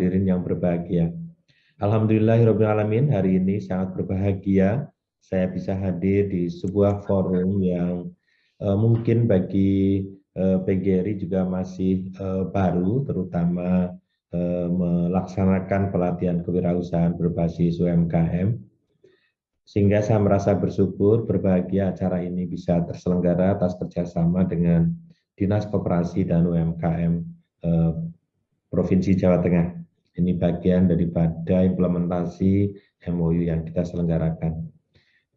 hadirin yang berbahagia. Alhamdulillahirrahmanirrahim, hari ini sangat berbahagia saya bisa hadir di sebuah forum yang uh, mungkin bagi uh, eh, PGRI juga masih uh, baru, terutama uh, melaksanakan pelatihan kewirausahaan berbasis UMKM. Sehingga saya merasa bersyukur, berbahagia acara ini bisa terselenggara atas kerjasama dengan Dinas Koperasi dan UMKM eh, Provinsi Jawa Tengah. Ini bagian daripada implementasi MOU yang kita selenggarakan.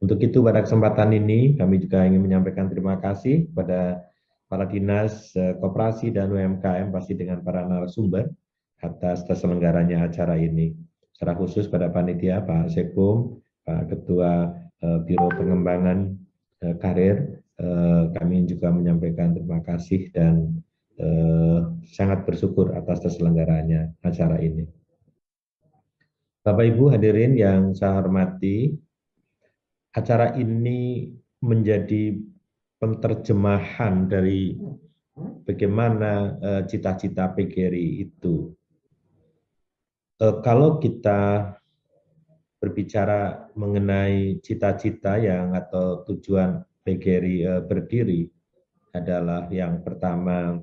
Untuk itu pada kesempatan ini kami juga ingin menyampaikan terima kasih kepada para dinas eh, koperasi dan UMKM pasti dengan para narasumber atas terselenggaranya acara ini. Secara khusus pada panitia Pak Sekum, Pak Ketua eh, Biro Pengembangan eh, Karir, kami juga menyampaikan terima kasih dan Eh, sangat bersyukur atas terselenggaranya acara ini. Bapak Ibu hadirin yang saya hormati, acara ini menjadi penterjemahan dari bagaimana eh, cita-cita eh, PGRI itu. kalau kita berbicara mengenai cita-cita yang atau tujuan PGRI eh, berdiri adalah yang pertama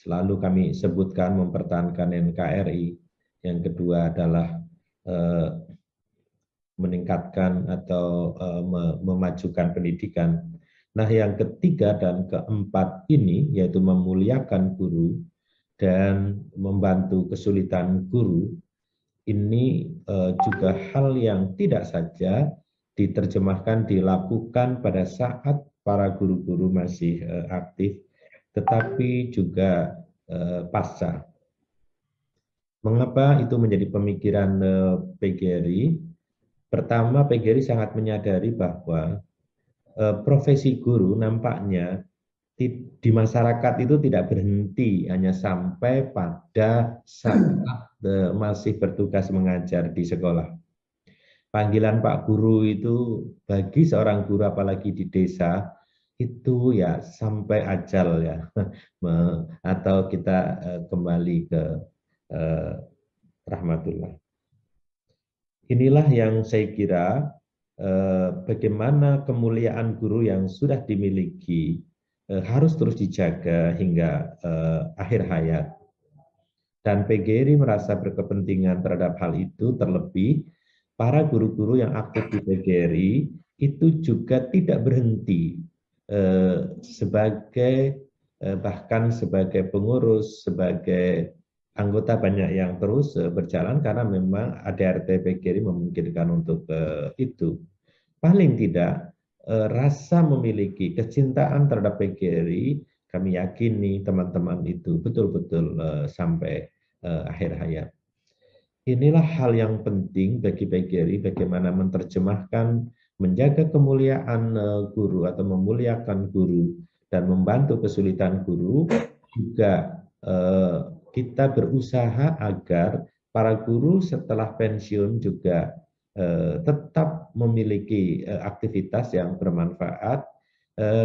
selalu kami sebutkan mempertahankan NKRI. Yang kedua adalah eh, meningkatkan atau eh, memajukan pendidikan. Nah, yang ketiga dan keempat ini yaitu memuliakan guru dan membantu kesulitan guru. Ini eh, juga hal yang tidak saja diterjemahkan dilakukan pada saat para guru-guru masih eh, aktif tetapi juga eh, pasca. Mengapa itu menjadi pemikiran eh, PGRI? Pertama, PGRI sangat menyadari bahwa eh, profesi guru nampaknya di, masyarakat itu tidak berhenti hanya sampai pada saat eh, masih bertugas mengajar di sekolah. Panggilan Pak Guru itu bagi seorang guru apalagi di desa itu ya sampai ajal ya atau kita eh, kembali ke eh, rahmatullah. Inilah yang saya kira eh, bagaimana kemuliaan guru yang sudah dimiliki eh, harus terus dijaga hingga eh, akhir hayat. Dan PGRI merasa berkepentingan terhadap hal itu terlebih para guru-guru yang aktif di PGRI itu juga tidak berhenti Eh, sebagai eh, bahkan sebagai pengurus, sebagai anggota banyak yang terus eh, berjalan karena memang ADRT PGRI memungkinkan untuk itu. Paling tidak rasa memiliki kecintaan terhadap PGRI kami yakini teman-teman itu betul-betul sampai akhir hayat. Inilah hal yang penting bagi PGRI bagaimana menerjemahkan menjaga kemuliaan eh, guru atau memuliakan guru dan membantu kesulitan guru juga eh, kita berusaha agar para guru setelah pensiun juga eh, tetap memiliki aktivitas yang bermanfaat,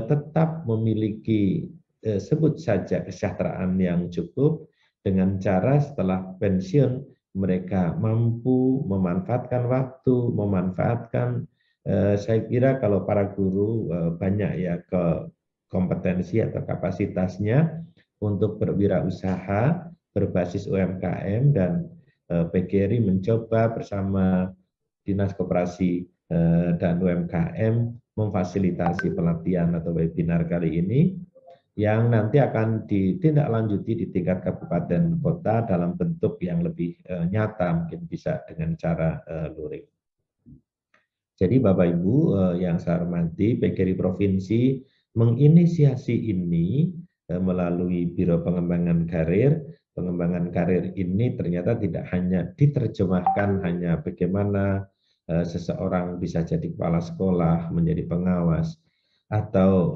tetap memiliki sebut saja kesejahteraan yang cukup dengan cara setelah pensiun mereka mampu memanfaatkan waktu, memanfaatkan Eh, saya kira kalau para guru eh, banyak ya ke kompetensi atau kapasitasnya untuk berwirausaha berbasis UMKM dan eh, PGRI mencoba bersama Dinas Koperasi dan UMKM memfasilitasi pelatihan atau webinar kali ini yang nanti akan ditindaklanjuti di tingkat kabupaten kota dalam bentuk yang lebih nyata mungkin bisa dengan cara luring. Jadi Bapak Ibu eh, yang saya hormati, PGRI Provinsi menginisiasi ini eh, melalui Biro Pengembangan Karir. Pengembangan karir ini ternyata tidak hanya diterjemahkan hanya bagaimana eh, seseorang bisa jadi kepala sekolah, menjadi pengawas, atau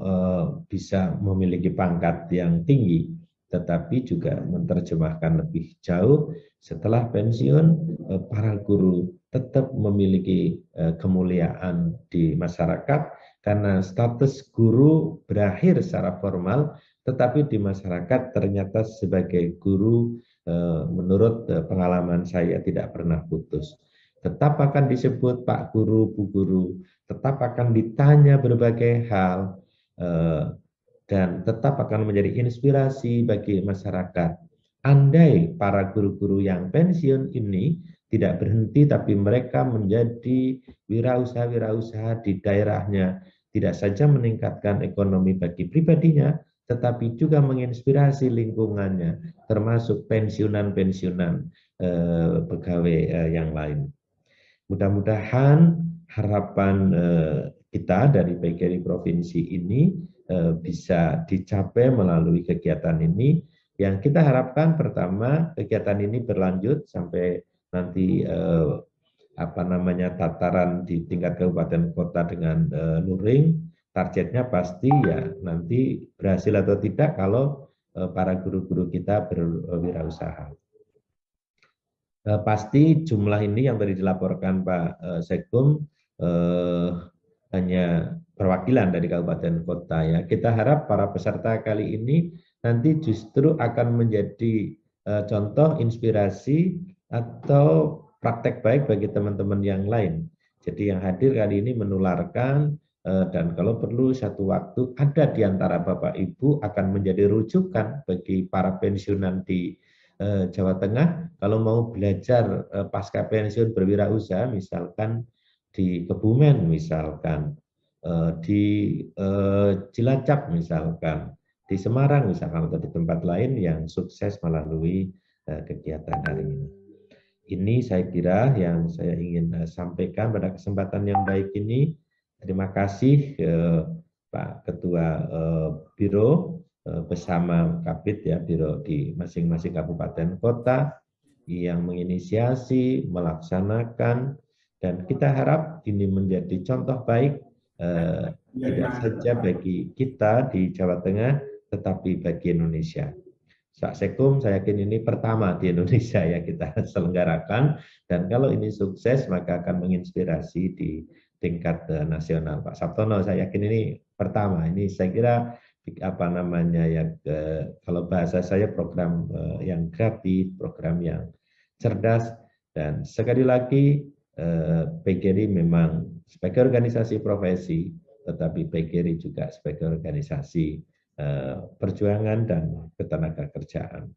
bisa memiliki pangkat yang tinggi, tetapi juga menerjemahkan lebih jauh setelah pensiun eh, para guru tetap memiliki eh, kemuliaan di masyarakat karena status guru berakhir secara formal tetapi di masyarakat ternyata sebagai guru eh, menurut pengalaman saya tidak pernah putus tetap akan disebut Pak Guru, Bu Guru, tetap akan ditanya berbagai hal dan tetap akan menjadi inspirasi bagi masyarakat. Andai para guru-guru yang pensiun ini tidak berhenti tapi mereka menjadi wirausaha-wirausaha di daerahnya, tidak saja meningkatkan ekonomi bagi pribadinya, tetapi juga menginspirasi lingkungannya, termasuk pensiunan-pensiunan eh, pegawai eh, yang lain. Mudah-mudahan harapan eh, kita dari PGRI Provinsi ini Eh, bisa dicapai melalui kegiatan ini yang kita harapkan pertama kegiatan ini berlanjut sampai nanti eh, apa namanya tataran di tingkat kabupaten kota dengan eh, luring targetnya pasti ya nanti berhasil atau tidak kalau para guru-guru kita berwirausaha. pasti jumlah ini yang tadi dilaporkan Pak sekum hanya perwakilan dari kabupaten kota ya. Kita harap para peserta kali ini nanti justru akan menjadi uh, contoh inspirasi atau praktek baik bagi teman-teman yang lain. Jadi yang hadir kali ini menularkan uh, dan kalau perlu satu waktu ada di antara Bapak Ibu akan menjadi rujukan bagi para pensiunan di uh, Jawa Tengah kalau mau belajar pasca pensiun berwirausaha misalkan di Kebumen misalkan Eh, di eh, Cilacap misalkan, di Semarang misalkan atau di tempat lain yang sukses melalui eh, kegiatan hari ini. Ini saya kira yang saya ingin sampaikan pada kesempatan yang baik ini. Terima kasih Pak Ketua Biro bersama Kapit ya Biro di masing-masing kabupaten kota yang menginisiasi, melaksanakan, dan kita harap ini menjadi contoh baik eh, iya, iya. tidak saja bagi kita di Jawa Tengah, tetapi bagi Indonesia. Saat saya yakin ini pertama di Indonesia ya kita selenggarakan dan kalau ini sukses maka akan menginspirasi di tingkat eh, nasional Pak Sabtono saya yakin ini pertama ini saya kira apa namanya ya kalau bahasa saya program eh, yang kreatif program yang cerdas dan sekali lagi eh, PGRI memang sebagai organisasi profesi, tetapi PGRI juga sebagai organisasi eh, perjuangan dan ketenaga kerjaan.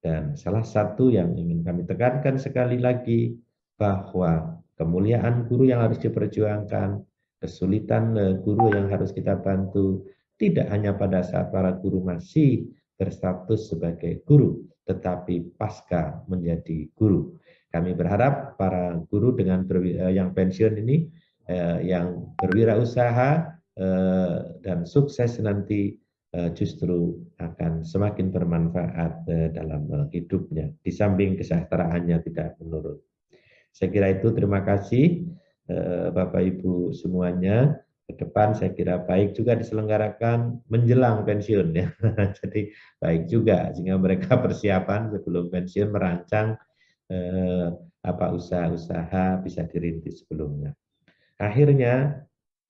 Dan salah satu yang ingin kami tekankan sekali lagi bahwa kemuliaan guru yang harus diperjuangkan, kesulitan eh, guru yang harus kita bantu, tidak hanya pada saat para guru masih berstatus sebagai guru, tetapi pasca menjadi guru. Kami berharap para guru dengan eh, yang pensiun ini eh, yang berwirausaha eh, dan sukses nanti justru akan semakin bermanfaat dalam hidupnya di samping kesejahteraannya tidak menurun. Saya kira itu terima kasih Bapak Ibu semuanya ke depan saya kira baik juga diselenggarakan menjelang pensiun ya. Jadi baik juga sehingga mereka persiapan sebelum pensiun merancang Eh, apa usaha-usaha bisa dirintis sebelumnya. Akhirnya,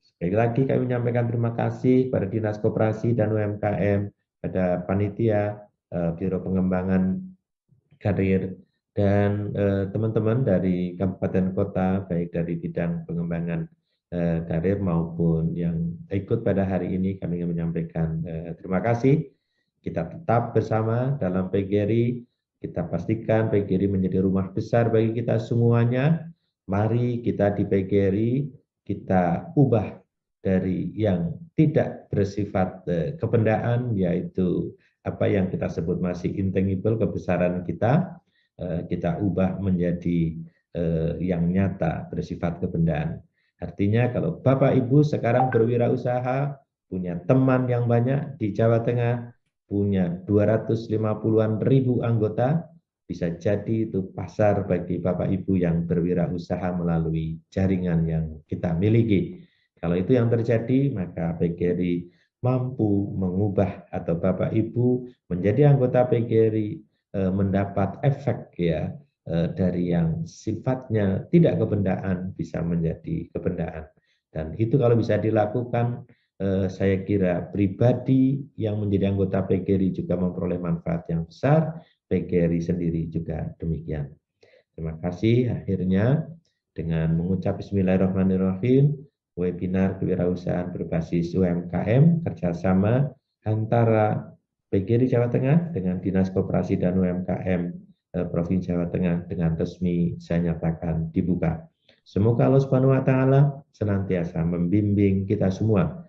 sekali lagi kami menyampaikan terima kasih pada Dinas Koperasi dan UMKM, pada Panitia, eh, Biro Pengembangan Karir, dan eh, teman-teman dari kabupaten kota, baik dari bidang pengembangan karir maupun yang ikut pada hari ini, kami ingin menyampaikan terima kasih. Kita tetap bersama dalam PGRI kita pastikan PGRI menjadi rumah besar bagi kita semuanya. Mari kita di PGRI kita ubah dari yang tidak bersifat eh, kebendaan yaitu apa yang kita sebut masih intangible kebesaran kita eh, kita ubah menjadi eh, yang nyata bersifat kebendaan. Artinya kalau Bapak Ibu sekarang berwirausaha, punya teman yang banyak di Jawa Tengah, punya 250-an ribu anggota, bisa jadi itu pasar bagi Bapak Ibu yang berwirausaha melalui jaringan yang kita miliki. Kalau itu yang terjadi, maka PGRI mampu mengubah atau Bapak Ibu menjadi anggota PGRI eh, mendapat efek ya eh, dari yang sifatnya tidak kebendaan bisa menjadi kebendaan. Dan itu kalau bisa dilakukan Eh, saya kira pribadi yang menjadi anggota PGRI juga memperoleh manfaat yang besar, PGRI sendiri juga demikian. Terima kasih. Akhirnya dengan mengucap Bismillahirrahmanirrahim, webinar kewirausahaan berbasis UMKM kerjasama antara PGRI Jawa Tengah dengan Dinas Koperasi dan UMKM eh, Provinsi Jawa Tengah dengan resmi saya nyatakan dibuka. Semoga Allah Subhanahu wa taala senantiasa membimbing kita semua